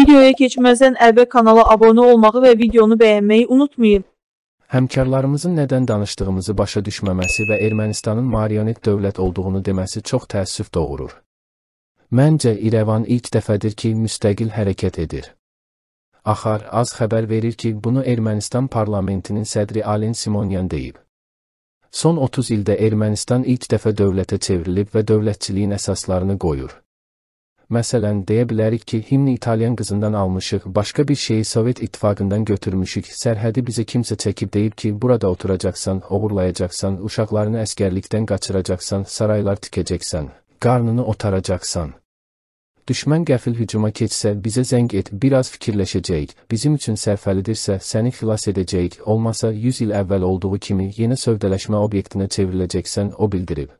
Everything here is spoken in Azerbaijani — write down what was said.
Videoya keçməzdən əvvəl kanala abunə olmağı və videonu bəyənməyi unutmayın. Həmkarlarımızın nədən danışdığımızı başa düşməməsi və Ermənistanın marionet dövlət olduğunu deməsi çox təəssüf doğurur. Məncə İrəvan ilk dəfədir ki, müstəqil hərəkət edir. Axar az xəbər verir ki, bunu Ermənistan parlamentinin sədri Alen Simonyan deyib. Son 30 ildə Ermənistan ilk dəfə dövlətə çevrilib və dövlətçiliyin əsaslarını qoyur. Məsələn, deyə bilərik ki, himni İtalyan qızından almışıq, başqa bir şeyi Sovet İttifaqından götürmüşük, sərhədi bizə kimsə çəkib deyib ki, burada oturacaqsan, oğurlayacaqsan, uşaqlarını əskərlikdən qaçıracaqsan, saraylar tikəcəksən, qarnını otaracaqsan. Düşmən qəfil hücuma keçsə, bizə zəng et, biraz fikirləşəcəyik, bizim üçün sərfəlidirsə, səni xilas edəcəyik, olmasa 100 il əvvəl olduğu kimi yenə sövdələşmə obyektinə çevriləcəksən, o bildirib.